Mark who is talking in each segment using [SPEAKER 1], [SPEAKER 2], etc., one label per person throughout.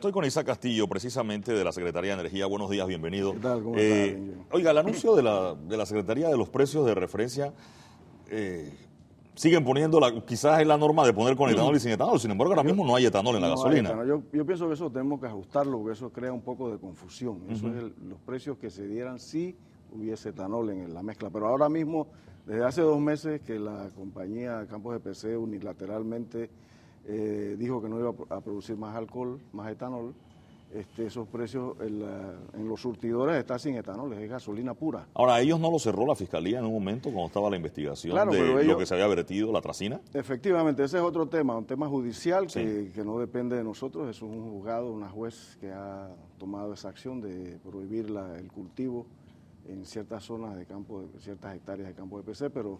[SPEAKER 1] Estoy con Isa Castillo, precisamente de la Secretaría de Energía. Buenos días, bienvenido. ¿Cómo eh, oiga, el anuncio de la, Secretaría de los precios de referencia eh, siguen poniendo, la, quizás es la norma de poner con etanol y sin etanol. Sin embargo, ahora mismo no hay etanol en la gasolina.
[SPEAKER 2] Yo, pienso que eso tenemos que ajustarlo porque eso crea un poco de confusión. Eso es los precios que se dieran si hubiese etanol en la mezcla. Pero ahora mismo, desde hace dos meses que la compañía Campos EPC unilateralmente eh, dijo que no iba a producir más alcohol, más etanol. Este, esos precios en, los surtidores está sin etanol, es gasolina pura.
[SPEAKER 1] Ahora, ellos no lo cerró la fiscalía en un momento cuando estaba la investigación de lo que se había vertido, la tracina.
[SPEAKER 2] Efectivamente, ese es otro tema, un tema judicial que, no depende de nosotros, es un juzgado, una juez que ha tomado esa acción de prohibir el cultivo en ciertas zonas de campo, ciertas hectáreas de campo de PC, pero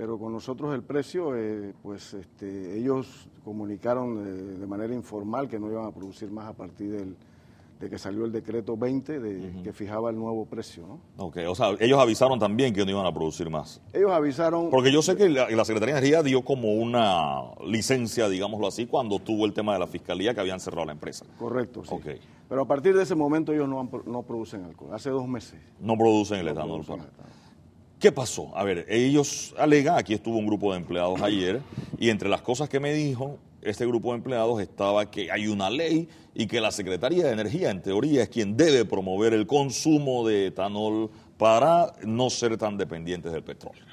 [SPEAKER 2] pero con nosotros el precio, eh, pues este, ellos comunicaron eh, de, manera informal que no iban a producir más a partir de que salió el decreto 20 de, que fijaba el nuevo precio. ¿no?
[SPEAKER 1] Ok, o sea, ellos avisaron también que no iban a producir más.
[SPEAKER 2] Ellos avisaron...
[SPEAKER 1] Porque yo sé que la, la Secretaría de Energía dio como una licencia, digámoslo así, cuando tuvo el tema de la fiscalía que habían cerrado la empresa. Correcto, sí. Okay.
[SPEAKER 2] Pero a partir de ese momento ellos no, no producen alcohol, hace dos meses.
[SPEAKER 1] No producen el estado etanol. ¿Qué pasó? A ver, ellos alegan, aquí estuvo un grupo de empleados ayer, y entre las cosas que me dijo este grupo de empleados estaba que hay una ley y que la Secretaría de Energía, en teoría, es quien debe promover el consumo de etanol para no ser tan dependientes del petróleo.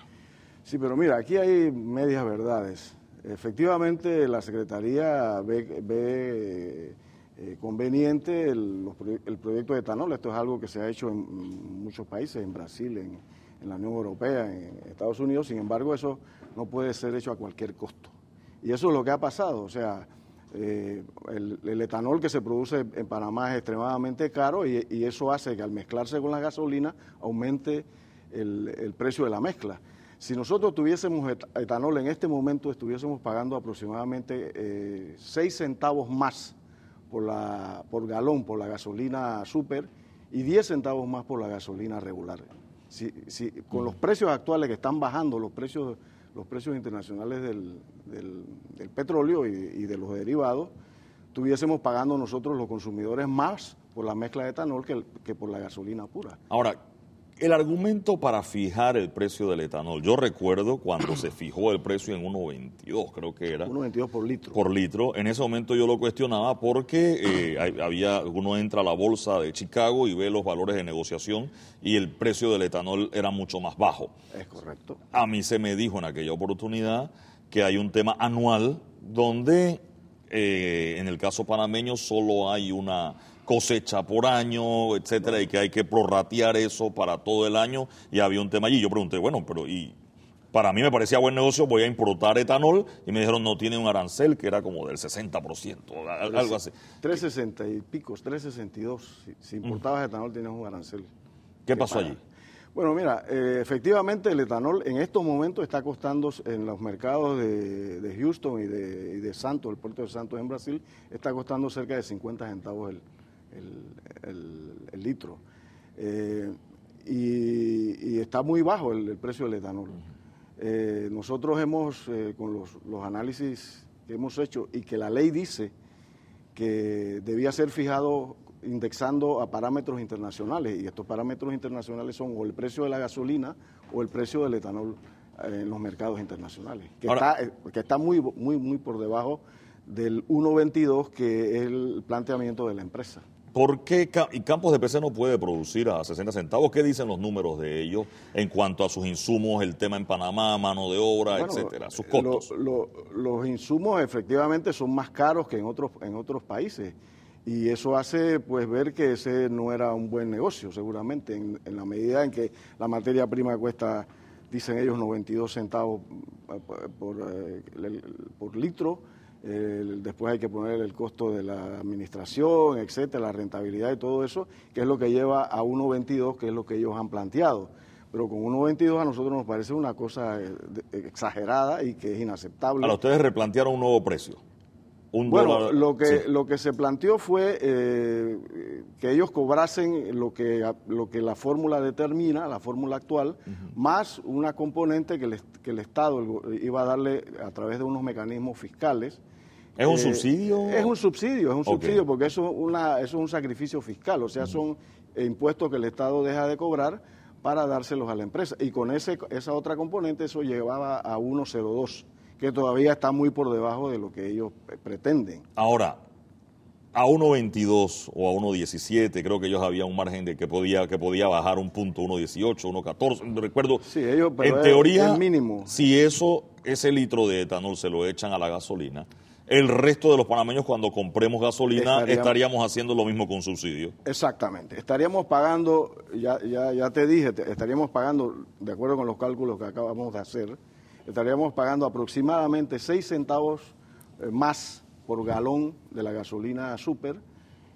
[SPEAKER 2] Sí, pero mira, aquí hay medias verdades. Efectivamente, la Secretaría ve, eh, conveniente el proyecto de etanol. Esto es algo que se ha hecho en muchos países, en Brasil, en, en la Unión Europea, en Estados Unidos, sin embargo eso no puede ser hecho a cualquier costo. Y eso es lo que ha pasado, o sea, eh, el, etanol que se produce en Panamá es extremadamente caro y, eso hace que al mezclarse con la gasolina aumente el, precio de la mezcla. Si nosotros tuviésemos etanol en este momento estuviésemos pagando aproximadamente eh, 6 centavos más por, la, por galón por la gasolina super y 10 centavos más por la gasolina regular si, si, con los precios actuales que están bajando, los precios, los precios internacionales del, del, petróleo y, de los derivados, tuviésemos pagando nosotros los consumidores más por la mezcla de etanol que, que por la gasolina pura.
[SPEAKER 1] Ahora, el argumento para fijar el precio del etanol, yo recuerdo cuando se fijó el precio en 1.22, creo que era. 1.22 por litro. Por litro. En ese momento yo lo cuestionaba porque eh, había, uno entra a la bolsa de Chicago y ve los valores de negociación y el precio del etanol era mucho más bajo.
[SPEAKER 2] Es correcto.
[SPEAKER 1] A mí se me dijo en aquella oportunidad que hay un tema anual donde eh, en el caso panameño solo hay una cosecha por año, etcétera, y que hay que prorratear eso para todo el año. Y había un tema allí. Yo pregunté, bueno, pero y para mí me parecía buen negocio, voy a importar etanol. Y me dijeron, no tiene un arancel que era como del 60%, algo así.
[SPEAKER 2] 360 y picos, 362. Si, si importabas etanol, tienes un arancel. ¿Qué pasó allí? Bueno, mira, eh, efectivamente el etanol en estos momentos está costando en los mercados de, Houston y de, y de Santos, el puerto de Santos en Brasil, está costando cerca de 50 centavos el, el, litro. Eh, y, está muy bajo el, precio del etanol. Eh, nosotros hemos, eh, con los, análisis que hemos hecho y que la ley dice que debía ser fijado indexando a parámetros internacionales, y estos parámetros internacionales son o el precio de la gasolina o el precio del etanol en los mercados internacionales, que está, que está muy, muy, muy por debajo del 1.22 que es el planteamiento de la empresa.
[SPEAKER 1] ¿Por qué y Campos de PC no puede producir a 60 centavos? ¿Qué dicen los números de ellos en cuanto a sus insumos, el tema en Panamá, mano de obra, etcétera, sus
[SPEAKER 2] los insumos efectivamente son más caros que en otros en otros países y eso hace pues ver que ese no era un buen negocio seguramente en, la medida en que la materia prima cuesta dicen ellos 92 centavos eh, por, eh, eh, por litro después hay que poner el costo de la administración, etcétera, la rentabilidad y todo eso, que es lo que lleva a 1.22, que es lo que ellos han planteado. Pero con 1.22 a nosotros nos parece una cosa eh, exagerada y que es
[SPEAKER 1] inaceptable. Ahora, ustedes replantearon un nuevo precio bueno, Lo que,
[SPEAKER 2] lo que se planteó fue eh, que ellos cobrasen lo que, lo que la fórmula determina, la fórmula actual, más una componente que el, Estado iba a darle a través de unos mecanismos fiscales. ¿Es un eh, subsidio? Es un subsidio, es un subsidio, porque eso es, una, es un sacrificio fiscal, o sea, son impuestos que el Estado deja de cobrar para dárselos a la empresa. Y con ese, esa otra componente eso llevaba a 1,02 que todavía está muy por debajo de lo que ellos pretenden.
[SPEAKER 1] Ahora, a 1.22 o a 1.17, creo que ellos habían un margen de que podía, que podía bajar un punto, 1.18, 1.14, recuerdo. Sí, ellos, en teoría, el mínimo. si eso, ese litro de etanol se lo echan a la gasolina, el resto de los panameños cuando compremos gasolina estaríamos, haciendo lo mismo con subsidio.
[SPEAKER 2] Exactamente, estaríamos pagando, ya, ya, ya te dije, estaríamos pagando, de acuerdo con los cálculos que acabamos de hacer, estaríamos pagando aproximadamente 6 centavos eh, más por galón de la gasolina super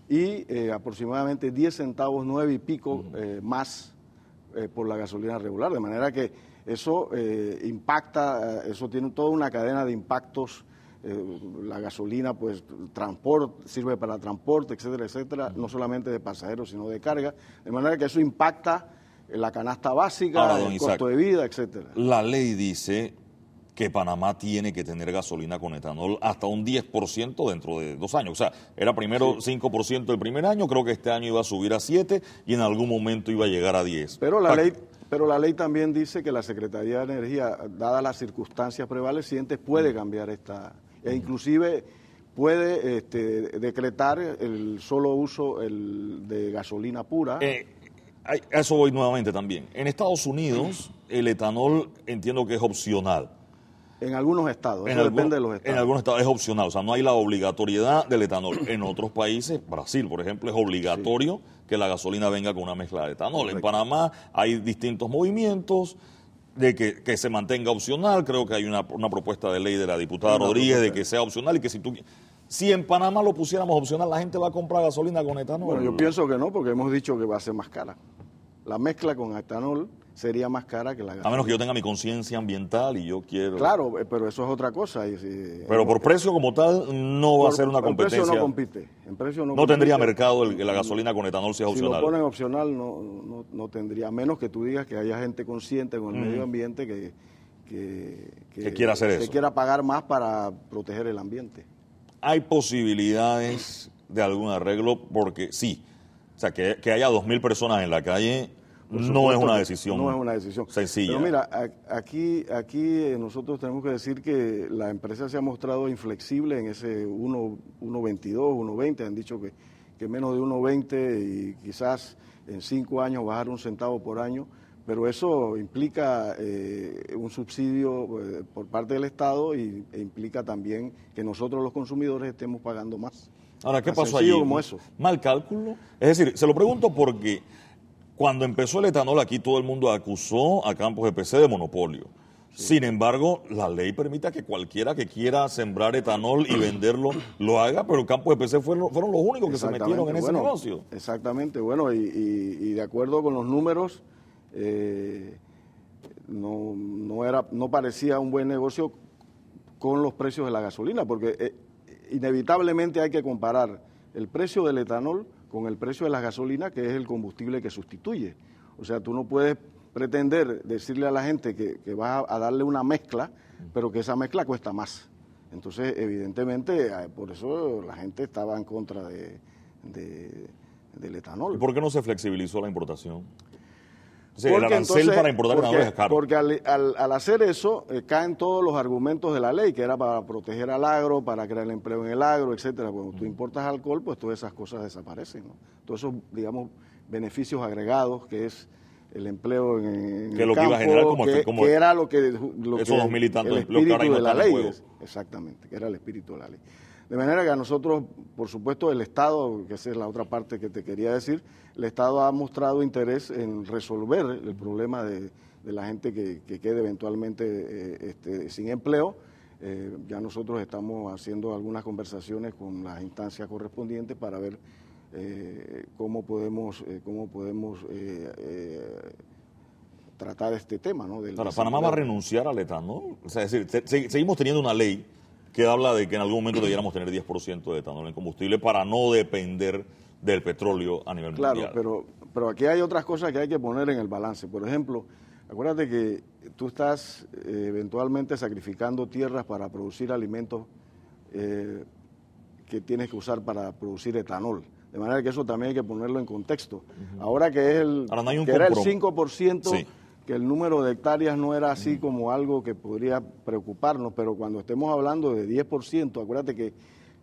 [SPEAKER 2] y eh, aproximadamente 10 centavos, 9 y pico eh, más por la gasolina regular. De manera que eso impacta, eso tiene toda una cadena de impactos. la gasolina, pues, transporte, sirve para transporte, etcétera, etcétera, no solamente de pasajeros, sino de carga. De manera que eso impacta la canasta básica, el costo
[SPEAKER 1] de vida, etcétera. La ley dice que Panamá tiene que tener gasolina con etanol hasta un 10% dentro de dos años. O sea, era primero 5% el primer año, creo que este año iba a subir a 7 y en algún momento iba a llegar a 10. Pero la ley
[SPEAKER 2] pero la ley también dice que la Secretaría de Energía, dadas las circunstancias prevalecientes, puede mm. cambiar esta e inclusive puede este, decretar el solo uso de gasolina pura.
[SPEAKER 1] Eh, eso voy nuevamente también. En Estados Unidos el etanol entiendo que es opcional. En algunos estados, en depende de los estados. En algunos estados es opcional, o sea, no hay la obligatoriedad del etanol. En otros países, Brasil, por ejemplo, es obligatorio que la gasolina venga con una mezcla de etanol. En Panamá hay distintos movimientos de que, se mantenga opcional. Creo que hay una, propuesta de ley de la diputada Rodríguez de que sea opcional y que si tú... Si en Panamá lo pusiéramos opcional, ¿la gente va a comprar gasolina con etanol? Bueno, yo
[SPEAKER 2] pienso que no, porque hemos dicho que va a ser más cara. La mezcla con etanol sería más cara que la gasolina. A menos que
[SPEAKER 1] yo tenga mi conciencia ambiental y yo quiero... Claro, eh, pero eso es otra cosa. pero por precio como tal no va a ser una competencia. En
[SPEAKER 2] precio no compite. no, tendría
[SPEAKER 1] mercado el, la gasolina con etanol si es opcional. Si lo ponen
[SPEAKER 2] opcional no, no, no, tendría, a menos que tú digas que haya gente consciente con el medio ambiente que, que, quiera hacer eso. quiera pagar más para proteger el ambiente.
[SPEAKER 1] Hay posibilidades de algún arreglo porque sí, o sea, que, que haya 2.000 personas en la calle no es una decisión. No es una decisión. Sencilla. Pero mira,
[SPEAKER 2] aquí, aquí eh, nosotros tenemos que decir que la empresa se ha mostrado inflexible en ese 1.22, 1.20. Han dicho que, que menos de 1.20 y quizás en cinco años bajar un centavo por año. Pero eso implica eh, un subsidio eh, por parte del Estado y, e implica también que nosotros los consumidores estemos pagando más.
[SPEAKER 1] Ahora, ¿qué pasó allí? eso. Mal cálculo. Es decir, se lo pregunto porque cuando empezó el etanol aquí, todo el mundo acusó a Campos EPC de monopolio. Sin embargo, la ley permite que cualquiera que quiera sembrar etanol y venderlo lo haga, pero Campos EPC fueron, los únicos que se metieron en ese negocio.
[SPEAKER 2] Exactamente, bueno, y, de acuerdo con los números, eh, no, era, no parecía un buen negocio con los precios de la gasolina, porque eh, inevitablemente hay que comparar el precio del etanol con el precio de la gasolina, que es el combustible que sustituye. O sea, tú no puedes pretender decirle a la gente que, que vas a, darle una mezcla, pero que esa mezcla cuesta más. Entonces, evidentemente, eh, por eso la gente estaba en contra de,
[SPEAKER 1] del etanol. ¿Y por qué no se flexibilizó la importación? porque el arancel para importar una es
[SPEAKER 2] Porque al, hacer eso, eh, caen todos los argumentos de la ley, que era para proteger al agro, para crear empleo en el agro, etcétera. Cuando tú mm. importas alcohol, pues todas esas cosas desaparecen, Todos esos, digamos, beneficios agregados que es el empleo en, el que como, era lo que, militantes el espíritu de la ley, exactamente, que era el espíritu de la ley. De manera que a nosotros, por supuesto, el Estado, que esa es la otra parte que te quería decir, el Estado ha mostrado interés en resolver el problema de, la gente que, quede eventualmente eh, este, sin empleo. Eh, ya nosotros estamos haciendo algunas conversaciones con las instancias correspondientes para ver eh, cómo podemos, cómo podemos tratar este tema. ¿no? Panamá va a renunciar
[SPEAKER 1] al ¿no? O sea, es decir, seguimos teniendo una ley que habla de que en algún momento debiéramos tener 10% de etanol en combustible para no depender del petróleo a nivel mundial. Claro,
[SPEAKER 2] pero, pero aquí hay otras cosas que hay que poner en el balance. Por ejemplo, acuérdate que tú estás eh, eventualmente sacrificando tierras para producir alimentos eh, que tienes que usar para producir etanol. De manera que eso también hay que ponerlo en contexto. Ahora que es el, era el 5% que el número de hectáreas no era así como algo que podría preocuparnos, pero cuando estemos hablando de 10%, acuérdate que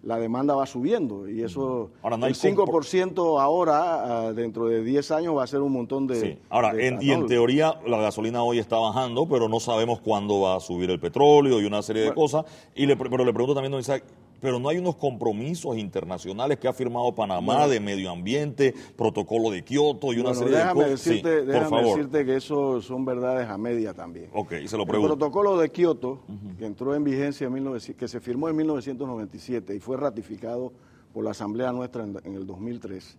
[SPEAKER 2] la demanda va subiendo y eso ahora no el 5% ahora ah, dentro de 10 años va a ser un montón de sí.
[SPEAKER 1] ahora y en teoría la gasolina hoy está bajando pero no sabemos cuándo va a subir el petróleo y una serie de cosas y le, pero le pregunto también don Isaac pero no hay unos compromisos internacionales que ha firmado Panamá de medio ambiente, protocolo de Kioto y una serie de cosas. Decirte, decirte
[SPEAKER 2] que eso son verdades a media también.
[SPEAKER 1] Ok, se lo pregunto. El
[SPEAKER 2] protocolo de Kioto, que entró en vigencia, en que se firmó en 1997 y fue ratificado por la Asamblea nuestra en, el 2003,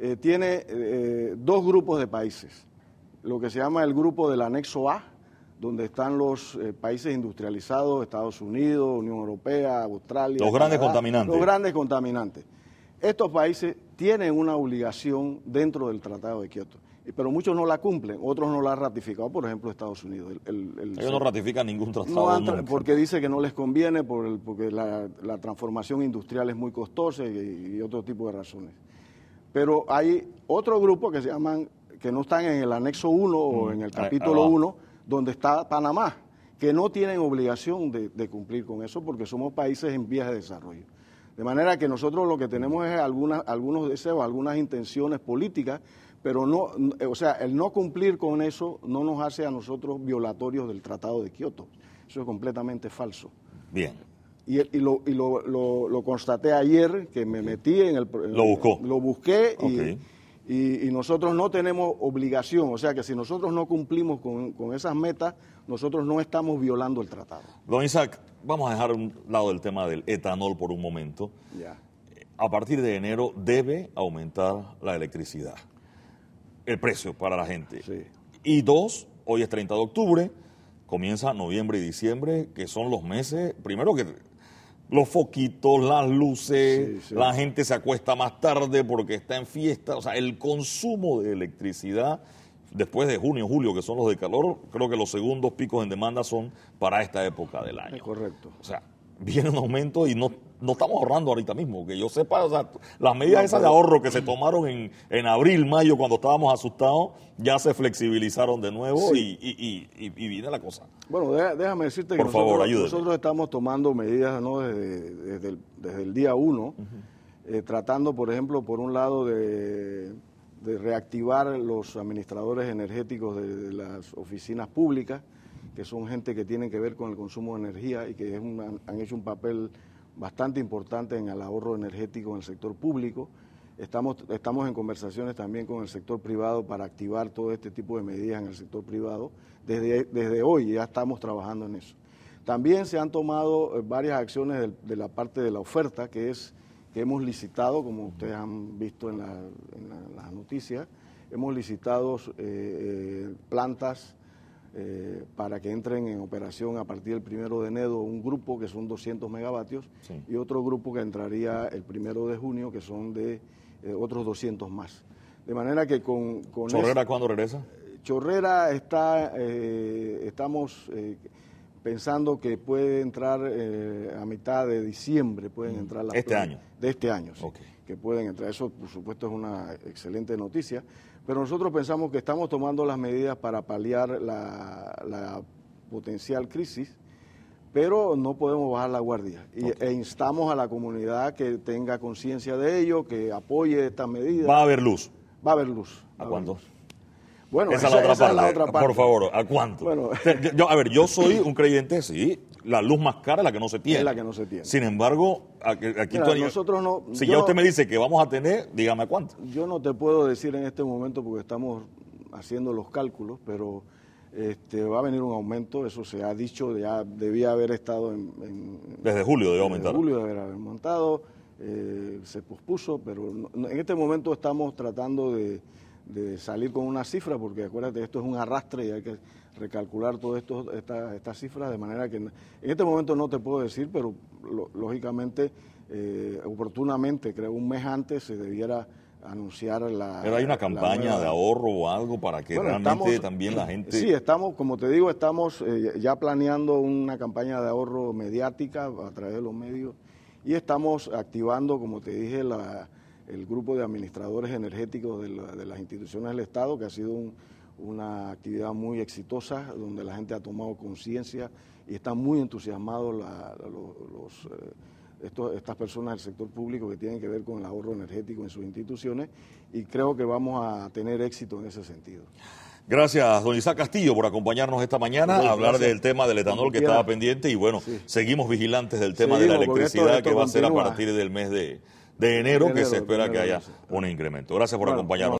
[SPEAKER 2] eh, tiene eh, dos grupos de países. Lo que se llama el grupo del anexo A, donde están los eh, países industrializados, Estados Unidos, Unión Europea, Australia. Los grandes contaminantes. Los grandes contaminantes. Estos países tienen una obligación dentro del Tratado de Kioto, pero muchos no la cumplen, otros no la han ratificado, por ejemplo Estados Unidos. Ellos no ratifican
[SPEAKER 1] ningún tratado. No
[SPEAKER 2] porque dice que no les conviene, porque la, transformación industrial es muy costosa y, otro tipo de razones. Pero hay otro grupo que se llaman que no están en el anexo 1 o mm, en el capítulo 1, donde está Panamá, que no tienen obligación de, cumplir con eso porque somos países en vías de desarrollo. De manera que nosotros lo que tenemos es algunos deseos, algunas intenciones políticas, pero no, o sea, el no cumplir con eso no nos hace a nosotros violatorios del Tratado de Kioto. Eso es completamente falso. Bien. Y, lo, constaté ayer, que me metí en el... Lo Lo busqué y... Y, nosotros no tenemos obligación, o sea que si nosotros no cumplimos con, esas metas, nosotros no estamos violando el tratado.
[SPEAKER 1] Don Isaac, vamos a dejar un lado el tema del etanol por un momento. A partir de enero debe aumentar la electricidad, el precio para la gente. Y dos, hoy es 30 de octubre, comienza noviembre y diciembre, que son los meses, primero que los foquitos, las luces, la gente se acuesta más tarde porque está en fiesta, o sea, el consumo de electricidad después de junio, julio, que son los de calor, creo que los segundos picos en demanda son para esta época del año. correcto. O sea, viene un aumento y no, no estamos ahorrando ahorita mismo, que yo sepa, o sea, las medidas esas de ahorro que se tomaron en, en, abril, mayo, cuando estábamos asustados, ya se flexibilizaron de nuevo y, y, viene la cosa.
[SPEAKER 2] Bueno, déjame decirte Por que favor, nosotros, estamos tomando medidas desde, el, día uno, eh, tratando, por ejemplo, por un lado de, de reactivar los administradores energéticos de, las oficinas públicas, que son gente que tiene que ver con el consumo de energía y que es han hecho un papel bastante importante en el ahorro energético en el sector público. Estamos, estamos en conversaciones también con el sector privado para activar todo este tipo de medidas en el sector privado. Desde, desde hoy ya estamos trabajando en eso. También se han tomado eh, varias acciones de, la parte de la oferta, que es que hemos licitado, como ustedes han visto en, las noticias, hemos licitado eh, eh, plantas eh, para que entren en operación a partir del primero de enero un grupo que son 200 megavatios y otro grupo que entraría el primero de junio que son de eh, otros 200 más. De manera que con... con ¿Chorrera cuándo regresa? Chorrera está, eh, estamos pensando que puede entrar a mitad de diciembre, pueden entrar Este año. De este año, sí, que pueden entrar. Eso, por supuesto, es una excelente noticia pero nosotros pensamos que estamos tomando las medidas para paliar la, potencial crisis, pero no podemos bajar la guardia. y E instamos a la comunidad que tenga conciencia de ello, que apoye estas medidas. Va a haber luz. Va a haber luz. ¿A, cuándo? Bueno, esa, es la otra parte. Por favor,
[SPEAKER 1] ¿a cuánto? Bueno. Yo, a ver, yo soy un creyente, sí. La luz más cara es la que no se tiene. Es la que no se tiene. Sin embargo, aquí Mira, nosotros no. Si ya usted me dice que vamos a tener, dígame cuánto.
[SPEAKER 2] Yo no te puedo decir en este momento porque estamos haciendo los cálculos, pero este, va a venir un aumento. Eso se ha dicho, ya debía haber estado en. desde julio debe aumentar. Desde julio debe haber aumentado. Eh, se pospuso, pero en este momento estamos tratando de de salir con una cifra, porque acuérdate, esto es un arrastre y hay que recalcular todas estas cifras de manera que en este momento no te puedo decir, pero lógicamente, eh, oportunamente, creo un mes antes se debiera anunciar la... Pero hay una campaña de ahorro
[SPEAKER 1] o algo para que realmente también la gente... Sí,
[SPEAKER 2] estamos, como te digo, estamos eh, ya planeando una campaña de ahorro mediática a través de los medios y estamos activando, como te dije, la, el grupo de administradores energéticos de, las instituciones del Estado, que ha sido una actividad muy exitosa, donde la gente ha tomado conciencia y están muy entusiasmados los, eh, estas personas del sector público que tienen que ver con el ahorro energético en sus instituciones y creo que vamos a tener éxito en ese sentido.
[SPEAKER 1] Gracias, don Isaac Castillo, por acompañarnos esta mañana a hablar del tema del etanol que estaba pendiente y bueno, seguimos vigilantes del tema de la electricidad que va a ser a partir del mes de, de enero, que se espera que haya un incremento. Gracias por acompañarnos.